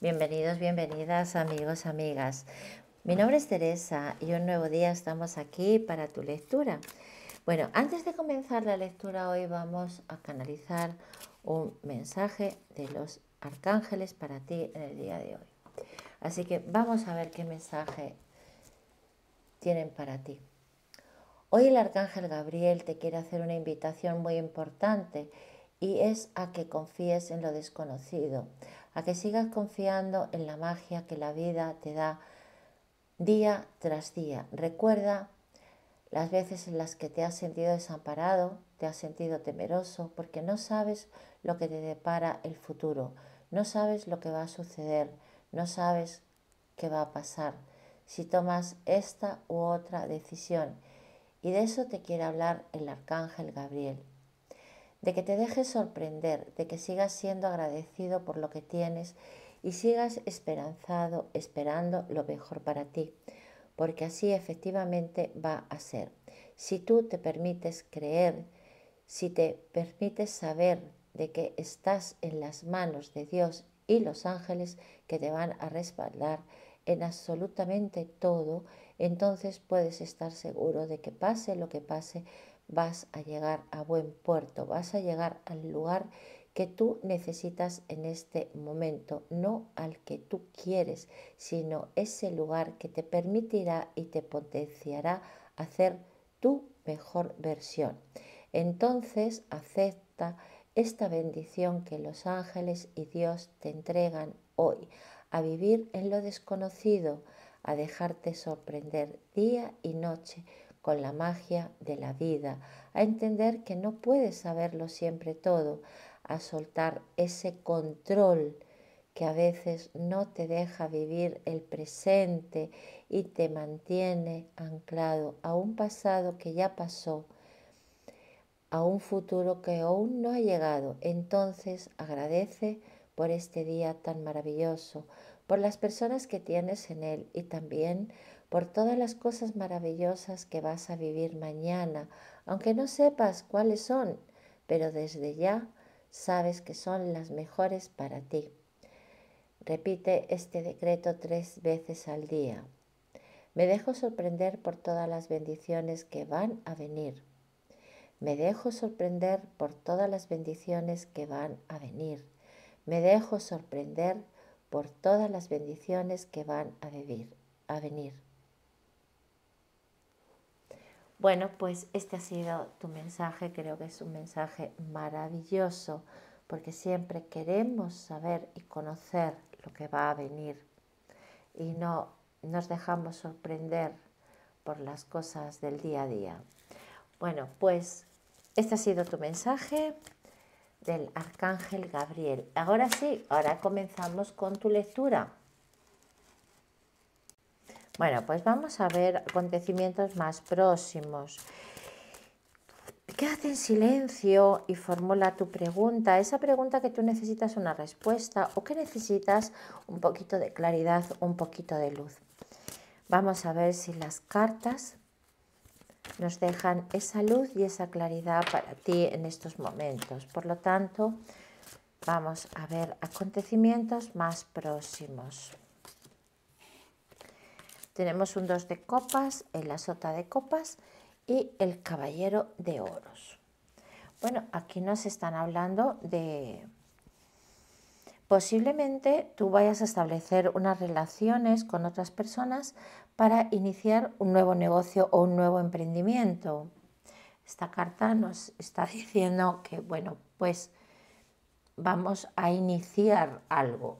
Bienvenidos, bienvenidas amigos, amigas. Mi nombre es Teresa y un nuevo día estamos aquí para tu lectura. Bueno, antes de comenzar la lectura hoy vamos a canalizar un mensaje de los arcángeles para ti en el día de hoy. Así que vamos a ver qué mensaje tienen para ti. Hoy el arcángel Gabriel te quiere hacer una invitación muy importante y es a que confíes en lo desconocido, a que sigas confiando en la magia que la vida te da día tras día. Recuerda las veces en las que te has sentido desamparado, te has sentido temeroso, porque no sabes lo que te depara el futuro, no sabes lo que va a suceder, no sabes qué va a pasar si tomas esta u otra decisión. Y de eso te quiere hablar el arcángel Gabriel de que te dejes sorprender, de que sigas siendo agradecido por lo que tienes y sigas esperanzado, esperando lo mejor para ti, porque así efectivamente va a ser. Si tú te permites creer, si te permites saber de que estás en las manos de Dios y los ángeles que te van a respaldar en absolutamente todo, entonces puedes estar seguro de que pase lo que pase, vas a llegar a buen puerto, vas a llegar al lugar que tú necesitas en este momento, no al que tú quieres, sino ese lugar que te permitirá y te potenciará hacer tu mejor versión. Entonces acepta esta bendición que los ángeles y Dios te entregan hoy, a vivir en lo desconocido, a dejarte sorprender día y noche con la magia de la vida, a entender que no puedes saberlo siempre todo, a soltar ese control que a veces no te deja vivir el presente y te mantiene anclado a un pasado que ya pasó, a un futuro que aún no ha llegado. Entonces agradece por este día tan maravilloso, por las personas que tienes en él y también por todas las cosas maravillosas que vas a vivir mañana, aunque no sepas cuáles son, pero desde ya sabes que son las mejores para ti. Repite este decreto tres veces al día. Me dejo sorprender por todas las bendiciones que van a venir. Me dejo sorprender por todas las bendiciones que van a venir. Me dejo sorprender por todas las bendiciones que van a, a venir. Bueno, pues este ha sido tu mensaje, creo que es un mensaje maravilloso, porque siempre queremos saber y conocer lo que va a venir y no nos dejamos sorprender por las cosas del día a día. Bueno, pues este ha sido tu mensaje del Arcángel Gabriel. Ahora sí, ahora comenzamos con tu lectura. Bueno, pues vamos a ver acontecimientos más próximos. Quédate en silencio y formula tu pregunta, esa pregunta que tú necesitas una respuesta o que necesitas un poquito de claridad, un poquito de luz. Vamos a ver si las cartas nos dejan esa luz y esa claridad para ti en estos momentos. Por lo tanto, vamos a ver acontecimientos más próximos. Tenemos un 2 de copas, el sota de copas y el caballero de oros. Bueno, aquí nos están hablando de... Posiblemente tú vayas a establecer unas relaciones con otras personas para iniciar un nuevo negocio o un nuevo emprendimiento. Esta carta nos está diciendo que, bueno, pues vamos a iniciar algo,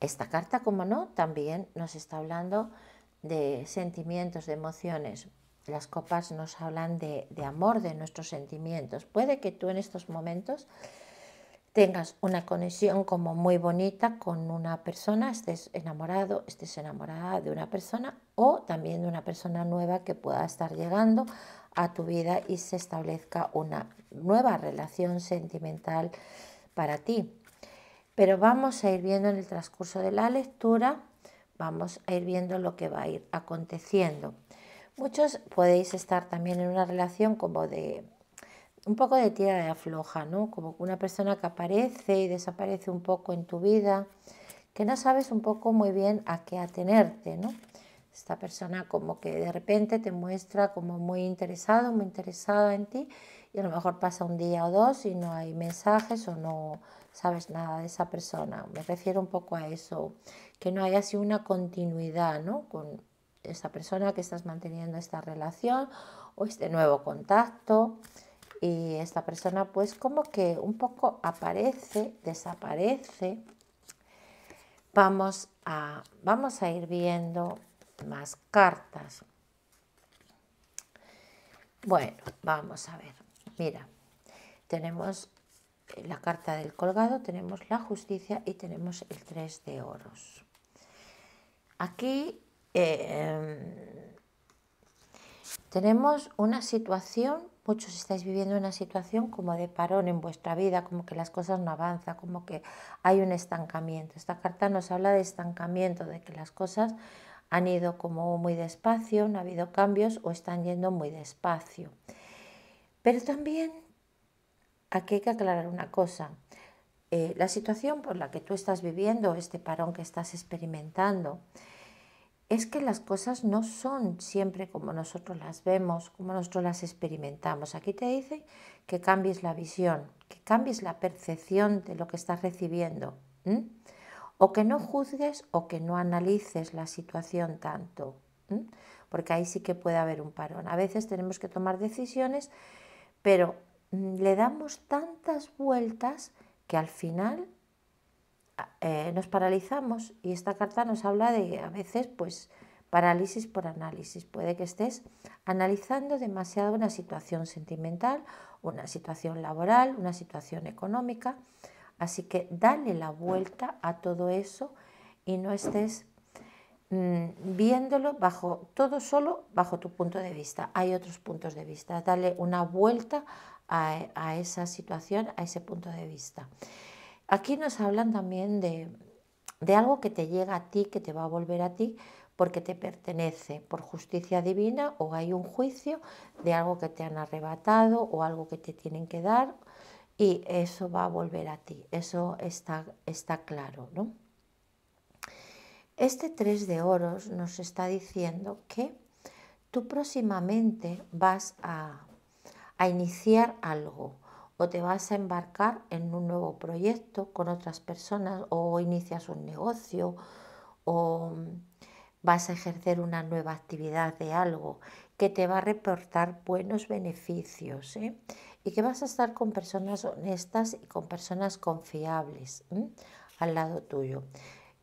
esta carta, como no, también nos está hablando de sentimientos, de emociones. Las copas nos hablan de, amor, de nuestros sentimientos. Puede que tú en estos momentos tengas una conexión como muy bonita con una persona, estés enamorado, estés enamorada de una persona o también de una persona nueva que pueda estar llegando a tu vida y se establezca una nueva relación sentimental para ti pero vamos a ir viendo en el transcurso de la lectura, vamos a ir viendo lo que va a ir aconteciendo. Muchos podéis estar también en una relación como de un poco de tira de afloja, ¿no? Como una persona que aparece y desaparece un poco en tu vida, que no sabes un poco muy bien a qué atenerte, ¿no? Esta persona como que de repente te muestra como muy interesado, muy interesada en ti y a lo mejor pasa un día o dos y no hay mensajes o no sabes nada de esa persona. Me refiero un poco a eso, que no haya así una continuidad ¿no? con esa persona que estás manteniendo esta relación o este nuevo contacto y esta persona pues como que un poco aparece, desaparece. Vamos a, vamos a ir viendo más cartas. Bueno, vamos a ver. Mira, tenemos eh, la carta del colgado, tenemos la justicia y tenemos el 3 de oros. Aquí em, tenemos una situación, muchos estáis viviendo una situación como de parón en vuestra vida, como que las cosas no avanzan, como que hay un estancamiento. Esta carta nos habla de estancamiento, de que las cosas han ido como muy despacio, no ha habido cambios o están yendo muy despacio. Pero también aquí hay que aclarar una cosa. Eh, la situación por la que tú estás viviendo, este parón que estás experimentando, es que las cosas no son siempre como nosotros las vemos, como nosotros las experimentamos. Aquí te dice que cambies la visión, que cambies la percepción de lo que estás recibiendo, o que no juzgues o que no analices la situación tanto, porque ahí sí que puede haber un parón. A veces tenemos que tomar decisiones pero mm, le damos tantas vueltas que al final eh, nos paralizamos y esta carta nos habla de a veces pues parálisis por análisis. Puede que estés analizando demasiado una situación sentimental, una situación laboral, una situación económica. Así que dale la vuelta a todo eso y no estés Mm, viéndolo bajo todo solo bajo tu punto de vista. Hay otros puntos de vista. Dale una vuelta a, esa situación, a ese punto de vista. Aquí nos hablan también de, de algo que te llega a ti, que te va a volver a ti, porque te pertenece por justicia divina o hay un juicio de algo que te han arrebatado o algo que te tienen que dar y eso va a volver a ti. Eso está, está claro, ¿no? Este tres de oros nos está diciendo que tú próximamente vas a, iniciar algo o te vas a embarcar en un nuevo proyecto con otras personas o inicias un negocio o vas a ejercer una nueva actividad de algo que te va a reportar buenos beneficios ¿eh? y que vas a estar con personas honestas y con personas confiables al lado tuyo.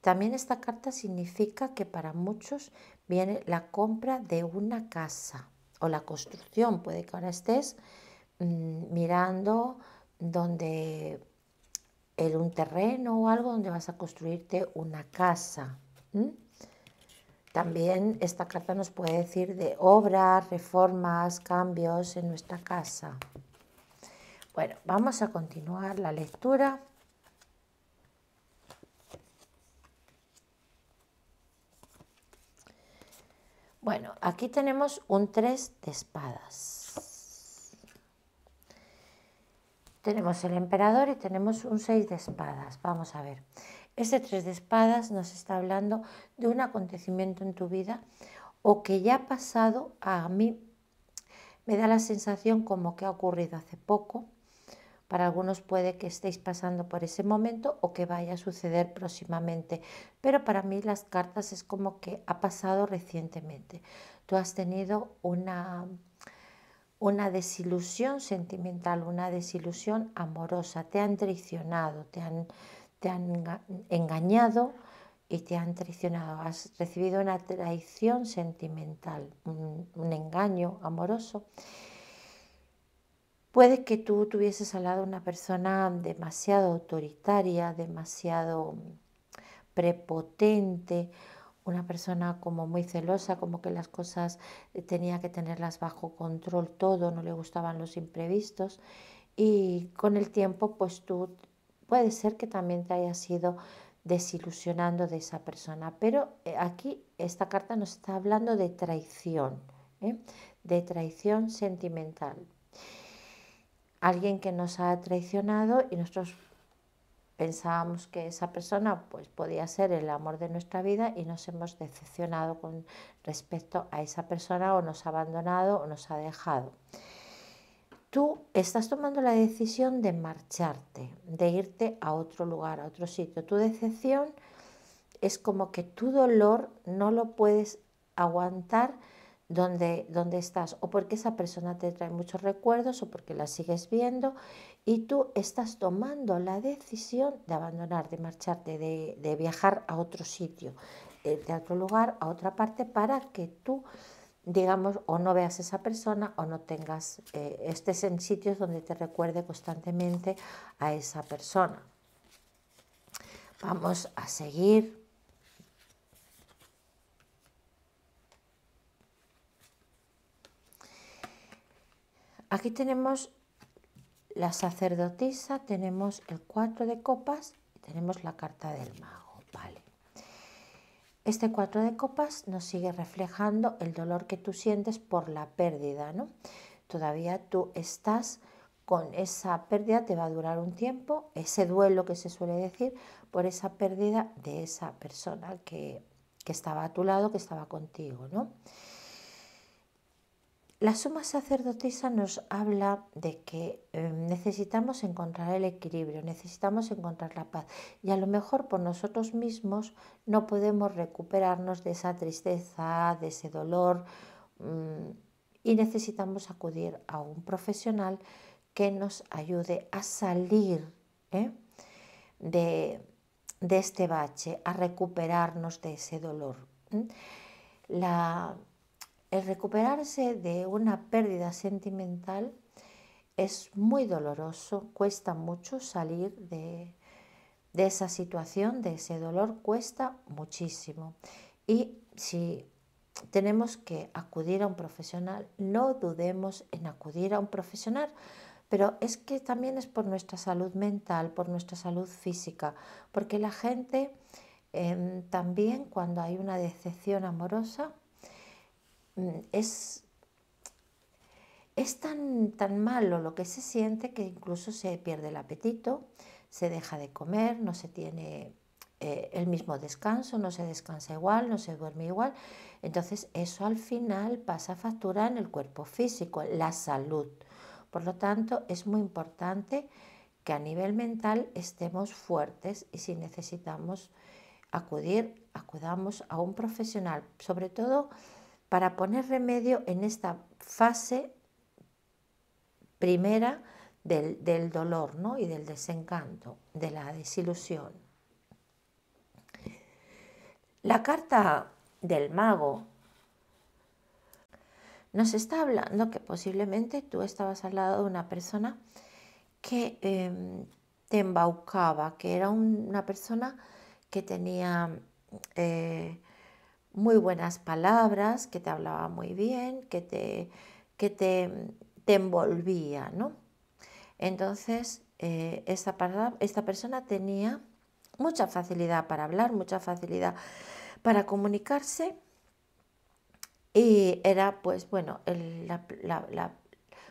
También esta carta significa que para muchos viene la compra de una casa o la construcción. Puede que ahora estés mm, mirando donde en un terreno o algo donde vas a construirte una casa. También esta carta nos puede decir de obras, reformas, cambios en nuestra casa. Bueno, vamos a continuar la lectura. Bueno, aquí tenemos un 3 de espadas. Tenemos el emperador y tenemos un 6 de espadas. Vamos a ver. ese 3 de espadas nos está hablando de un acontecimiento en tu vida o que ya ha pasado a mí. Me da la sensación como que ha ocurrido hace poco para algunos puede que estéis pasando por ese momento o que vaya a suceder próximamente, pero para mí las cartas es como que ha pasado recientemente. Tú has tenido una, una desilusión sentimental, una desilusión amorosa, te han traicionado, te han, te han engañado y te han traicionado, has recibido una traición sentimental, un engaño amoroso Puede que tú tuvieses al lado una persona demasiado autoritaria, demasiado mm, prepotente, una persona como muy celosa, como que las cosas eh, tenía que tenerlas bajo control todo, no le gustaban los imprevistos y con el tiempo pues tú puede ser que también te hayas ido desilusionando de esa persona, pero eh, aquí esta carta nos está hablando de traición, ¿eh? de traición sentimental alguien que nos ha traicionado y nosotros pensábamos que esa persona pues podía ser el amor de nuestra vida y nos hemos decepcionado con respecto a esa persona o nos ha abandonado o nos ha dejado. Tú estás tomando la decisión de marcharte, de irte a otro lugar, a otro sitio. Tu decepción es como que tu dolor no lo puedes aguantar donde dónde estás o porque esa persona te trae muchos recuerdos o porque la sigues viendo y tú estás tomando la decisión de abandonar, de marcharte, de, viajar a otro sitio, eh, de otro lugar, a otra parte, para que tú digamos, o no veas a esa persona o no tengas, eh, estés en sitios donde te recuerde constantemente a esa persona. Vamos a seguir Aquí tenemos la sacerdotisa, tenemos el cuatro de copas y tenemos la carta del mago. Vale. Este cuatro de copas nos sigue reflejando el dolor que tú sientes por la pérdida, ¿no? Todavía tú estás con esa pérdida, te va a durar un tiempo, ese duelo que se suele decir por esa pérdida de esa persona que, que estaba a tu lado, que estaba contigo, ¿no? La suma sacerdotisa nos habla de que em, necesitamos encontrar el equilibrio, necesitamos encontrar la paz y a lo mejor por nosotros mismos no podemos recuperarnos de esa tristeza, de ese dolor mm, y necesitamos acudir a un profesional que nos ayude a salir ¿eh? de, este bache, a recuperarnos de ese dolor. La el recuperarse de una pérdida sentimental es muy doloroso, cuesta mucho salir de, esa situación, de ese dolor, cuesta muchísimo. Y si tenemos que acudir a un profesional, no dudemos en acudir a un profesional, pero es que también es por nuestra salud mental, por nuestra salud física, porque la gente em, también cuando hay una decepción amorosa Mm, es, es tan, tan malo lo que se siente que incluso se pierde el apetito, se deja de comer, no se tiene eh, el mismo descanso, no se descansa igual, no se duerme igual. Entonces eso al final pasa factura en el cuerpo físico, la salud. Por lo tanto, es muy importante que a nivel mental estemos fuertes y si necesitamos acudir, acudamos a un profesional, sobre todo para poner remedio en esta fase primera del, dolor ¿no? y del desencanto, de la desilusión. La carta del mago nos está hablando que posiblemente tú estabas al lado de una persona que em, te embaucaba, que era una persona que tenía eh, muy buenas palabras, que te hablaba muy bien, que te, que te, envolvía, ¿no? Entonces, eh, esta, persona tenía mucha facilidad para hablar, mucha facilidad para comunicarse y era, pues bueno, el,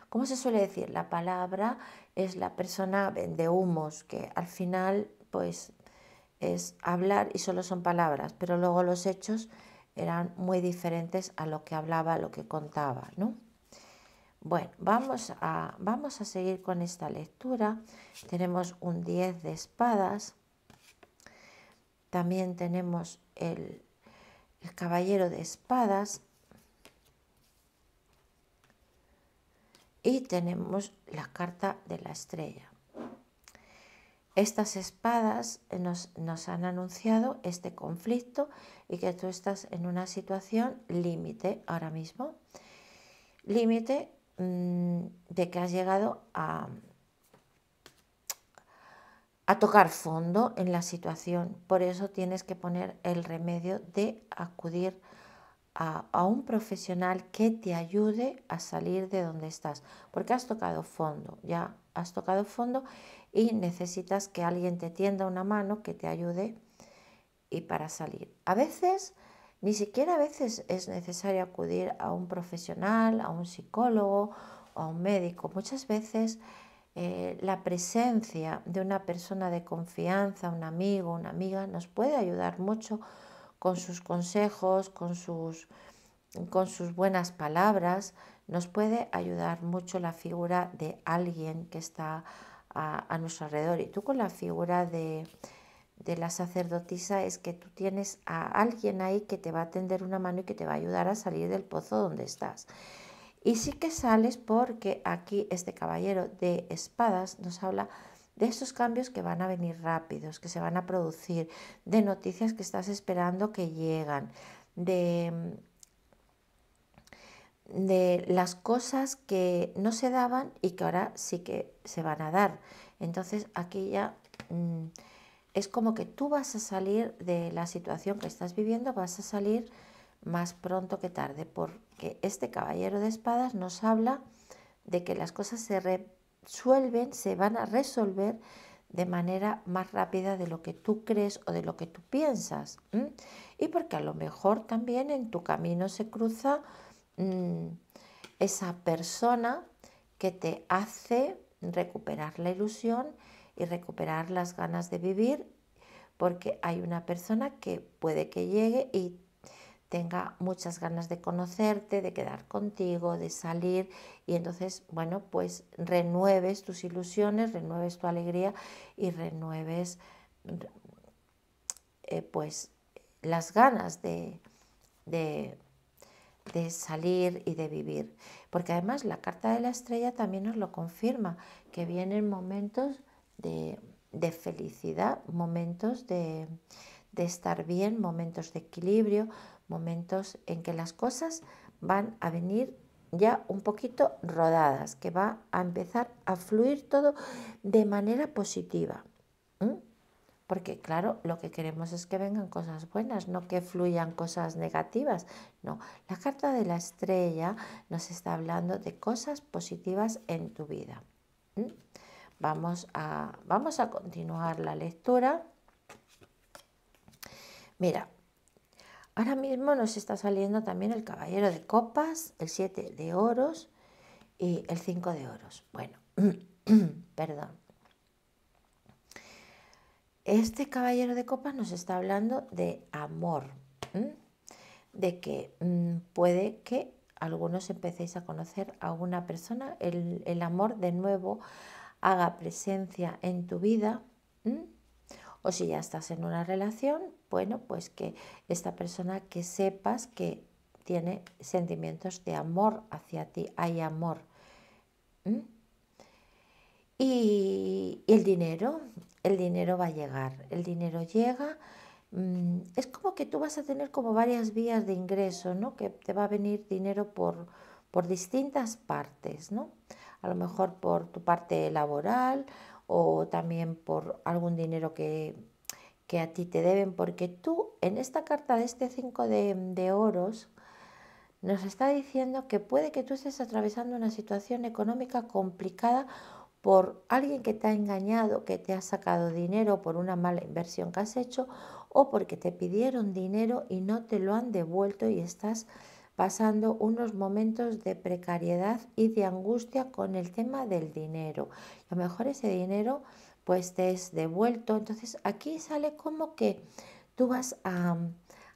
¿cómo se suele decir? La palabra es la persona de humos, que al final, pues es hablar y solo son palabras, pero luego los hechos eran muy diferentes a lo que hablaba, a lo que contaba, ¿no? Bueno, vamos a, vamos a seguir con esta lectura. Tenemos un 10 de espadas. También tenemos el caballero de espadas. Y tenemos la carta de la estrella. Estas espadas nos, han anunciado este conflicto y que tú estás en una situación límite ahora mismo. Límite mm, de que has llegado a, a tocar fondo en la situación. Por eso tienes que poner el remedio de acudir a, a, un profesional que te ayude a salir de donde estás, porque has tocado fondo, ya has tocado fondo y necesitas que alguien te tienda una mano, que te ayude y para salir. A veces, ni siquiera a veces es necesario acudir a un profesional, a un psicólogo o a un médico. Muchas veces eh, la presencia de una persona de confianza, un amigo, una amiga, nos puede ayudar mucho con sus consejos, con sus, con sus buenas palabras. Nos puede ayudar mucho la figura de alguien que está a, nuestro alrededor. Y tú con la figura de, de la sacerdotisa es que tú tienes a alguien ahí que te va a tender una mano y que te va a ayudar a salir del pozo donde estás. Y sí que sales porque aquí este caballero de espadas nos habla de esos cambios que van a venir rápidos, que se van a producir, de noticias que estás esperando que llegan, de de las cosas que no se daban y que ahora sí que se van a dar. Entonces aquí ya mm, es como que tú vas a salir de la situación que estás viviendo, vas a salir más pronto que tarde, porque este caballero de espadas nos habla de que las cosas se resuelven, se van a resolver de manera más rápida de lo que tú crees o de lo que tú piensas. Y porque a lo mejor también en tu camino se cruza Mm, esa persona que te hace recuperar la ilusión y recuperar las ganas de vivir, porque hay una persona que puede que llegue y tenga muchas ganas de conocerte, de quedar contigo, de salir y entonces, bueno, pues renueves tus ilusiones, renueves tu alegría y renueves eh, pues las ganas de, de salir y de vivir. Porque además la carta de la estrella también nos lo confirma, que vienen momentos de, felicidad, momentos de, de estar bien, momentos de equilibrio, momentos en que las cosas van a venir ya un poquito rodadas, que va a empezar a fluir todo de manera positiva. Porque claro, lo que queremos es que vengan cosas buenas, no que fluyan cosas negativas. No, la carta de la estrella nos está hablando de cosas positivas en tu vida. Vamos, a, vamos a continuar la lectura. Mira, ahora mismo nos está saliendo también el caballero de copas, el 7 de oros y el 5 de oros. Bueno, perdón. Este caballero de copas nos está hablando de amor, de que mm, puede que algunos empecéis a conocer a una persona, el, amor de nuevo haga presencia en tu vida. O si ya estás en una relación, bueno, pues que esta persona que sepas que tiene sentimientos de amor hacia ti, hay amor. Y, el dinero, el dinero va a llegar, el dinero llega. Mm, es como que tú vas a tener como varias vías de ingreso, ¿no? Que te va a venir dinero por, por distintas partes, ¿no? A lo mejor por tu parte laboral o también por algún dinero que, a ti te deben, porque tú en esta carta de este 5 de, de oros, nos está diciendo que puede que tú estés atravesando una situación económica complicada por alguien que te ha engañado, que te ha sacado dinero por una mala inversión que has hecho o porque te pidieron dinero y no te lo han devuelto y estás pasando unos momentos de precariedad y de angustia con el tema del dinero. A lo mejor ese dinero pues te es devuelto. Entonces aquí sale como que tú vas a,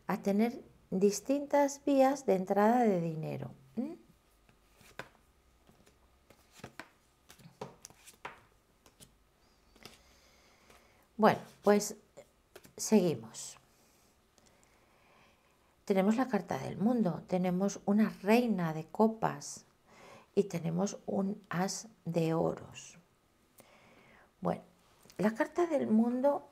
a tener distintas vías de entrada de dinero. Bueno, pues seguimos. Tenemos la carta del mundo, tenemos una reina de copas y tenemos un as de oros. Bueno, la carta del mundo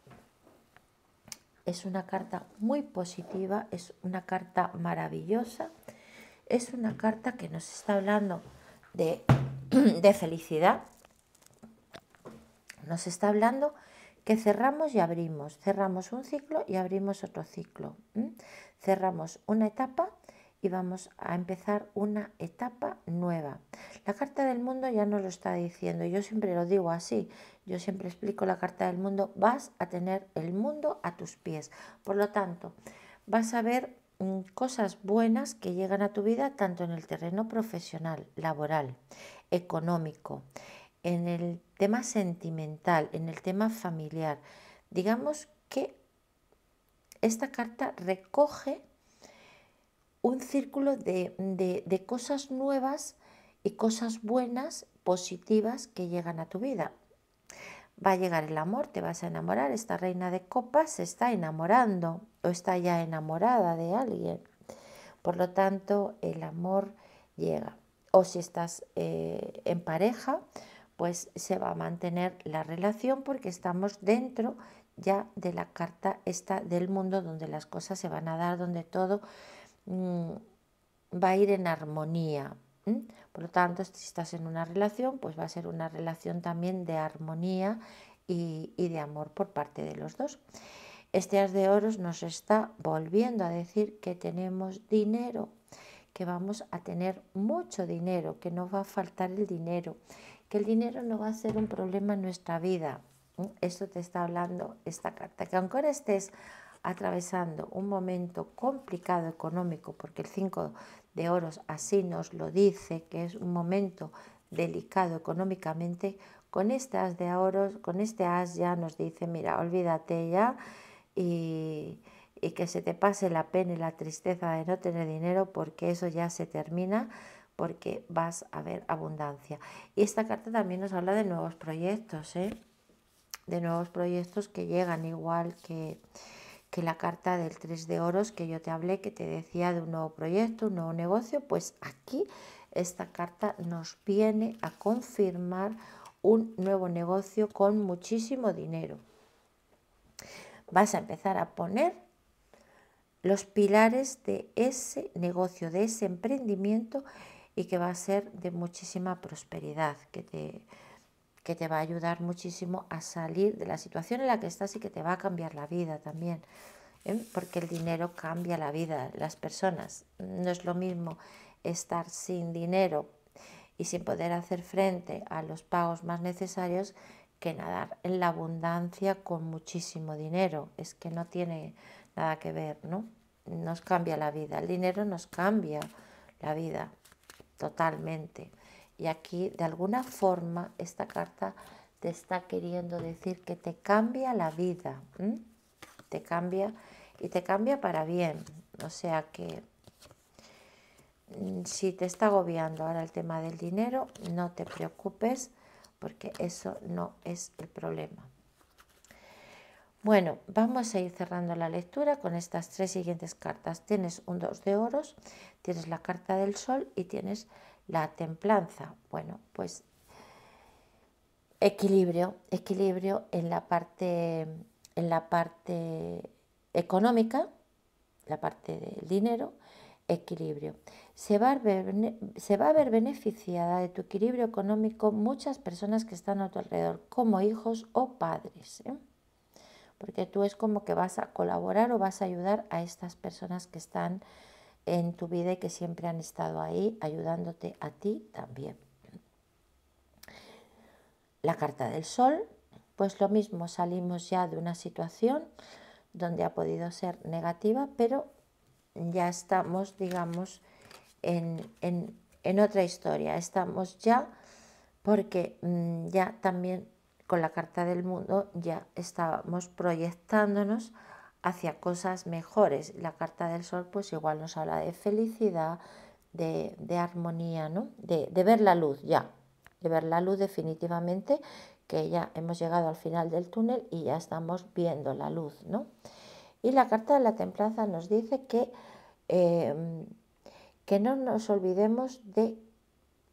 es una carta muy positiva, es una carta maravillosa, es una carta que nos está hablando de, felicidad, nos está hablando que cerramos y abrimos, cerramos un ciclo y abrimos otro ciclo, cerramos una etapa y vamos a empezar una etapa nueva. La carta del mundo ya nos lo está diciendo, yo siempre lo digo así, yo siempre explico la carta del mundo, vas a tener el mundo a tus pies, por lo tanto, vas a ver mm, cosas buenas que llegan a tu vida tanto en el terreno profesional, laboral, económico, en el tema sentimental, en el tema familiar. Digamos que esta carta recoge un círculo de, cosas nuevas y cosas buenas, positivas que llegan a tu vida. Va a llegar el amor, te vas a enamorar. Esta reina de copas se está enamorando o está ya enamorada de alguien. Por lo tanto, el amor llega. O si estás eh, en pareja, pues se va a mantener la relación porque estamos dentro ya de la carta esta del mundo donde las cosas se van a dar, donde todo mm, va a ir en armonía. Por lo tanto, si estás en una relación, pues va a ser una relación también de armonía y, y de amor por parte de los dos. Este as de oros nos está volviendo a decir que tenemos dinero, que vamos a tener mucho dinero, que no va a faltar el dinero, que el dinero no va a ser un problema en nuestra vida. esto te está hablando esta carta. Que aunque ahora estés atravesando un momento complicado económico, porque el 5 de oros así nos lo dice, que es un momento delicado económicamente, con este as de oros, con este as ya nos dice, mira, olvídate ya y, y que se te pase la pena y la tristeza de no tener dinero, porque eso ya se termina porque vas a ver abundancia. Y esta carta también nos habla de nuevos proyectos, ¿eh? de nuevos proyectos que llegan, igual que, que la carta del 3 de oros que yo te hablé, que te decía de un nuevo proyecto, un nuevo negocio, pues aquí esta carta nos viene a confirmar un nuevo negocio con muchísimo dinero. Vas a empezar a poner los pilares de ese negocio, de ese emprendimiento y que va a ser de muchísima prosperidad, que te, va a ayudar muchísimo a salir de la situación en la que estás y que te va a cambiar la vida también, ¿eh? porque el dinero cambia la vida, las personas. No es lo mismo estar sin dinero y sin poder hacer frente a los pagos más necesarios que nadar en la abundancia con muchísimo dinero. Es que no tiene nada que ver, ¿no? Nos cambia la vida. El dinero nos cambia la vida totalmente. Y aquí, de alguna forma, esta carta te está queriendo decir que te cambia la vida, te cambia y te cambia para bien. O sea que mm, si te está agobiando ahora el tema del dinero, no te preocupes porque eso no es el problema. Bueno, vamos a ir cerrando la lectura con estas tres siguientes cartas. Tienes un 2 de oros, tienes la carta del sol y tienes la templanza. Bueno, pues equilibrio, equilibrio en la parte, en la parte económica, la parte del dinero, equilibrio. Se va, a ver, se va, a ver, beneficiada de tu equilibrio económico muchas personas que están a tu alrededor, como hijos o padres. ¿eh? porque tú es como que vas a colaborar o vas a ayudar a estas personas que están en tu vida y que siempre han estado ahí ayudándote a ti también. La carta del sol, pues lo mismo, salimos ya de una situación donde ha podido ser negativa, pero ya estamos, digamos, en, otra historia, estamos ya porque mm, ya también con la carta del mundo ya estábamos proyectándonos hacia cosas mejores. La carta del sol pues igual nos habla de felicidad, de, armonía, ¿no? De, ver la luz ya, de ver la luz definitivamente, que ya hemos llegado al final del túnel y ya estamos viendo la luz. ¿no? Y la carta de la templanza nos dice que, eh, que no nos olvidemos de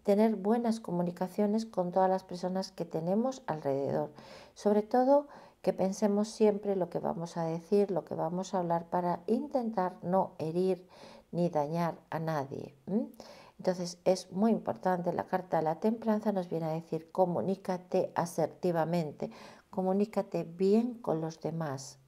tener buenas comunicaciones con todas las personas que tenemos alrededor. Sobre todo que pensemos siempre lo que vamos a decir, lo que vamos a hablar para intentar no herir ni dañar a nadie. Entonces es muy importante, la carta de la templanza nos viene a decir comunícate asertivamente, comunícate bien con los demás.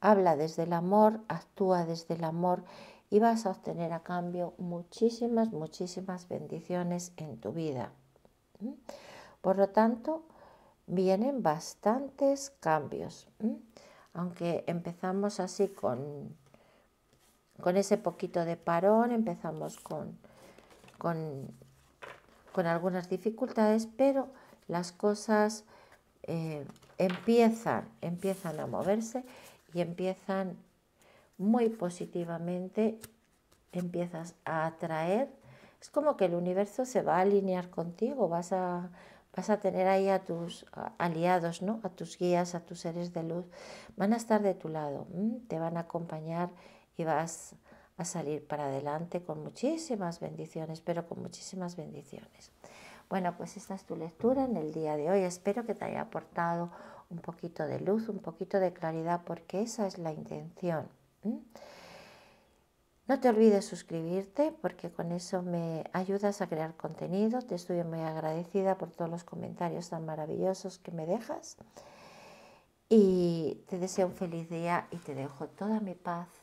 Habla desde el amor, actúa desde el amor y vas a obtener a cambio muchísimas, muchísimas bendiciones en tu vida. ¿Mm? Por lo tanto, vienen bastantes cambios. ¿Mm? Aunque empezamos así con, con ese poquito de parón, empezamos con, con, con algunas dificultades, pero las cosas eh, empiezan, empiezan a moverse y empiezan muy positivamente, empiezas a atraer, es como que el universo se va a alinear contigo, vas a, vas a tener ahí a tus aliados, ¿no? a tus guías, a tus seres de luz, van a estar de tu lado, te van a acompañar y vas a salir para adelante con muchísimas bendiciones, pero con muchísimas bendiciones. Bueno, pues esta es tu lectura en el día de hoy. Espero que te haya aportado un poquito de luz, un poquito de claridad, porque esa es la intención. ¿Mm? No te olvides suscribirte porque con eso me ayudas a crear contenido. Te estoy muy agradecida por todos los comentarios tan maravillosos que me dejas. Y te deseo un feliz día y te dejo toda mi paz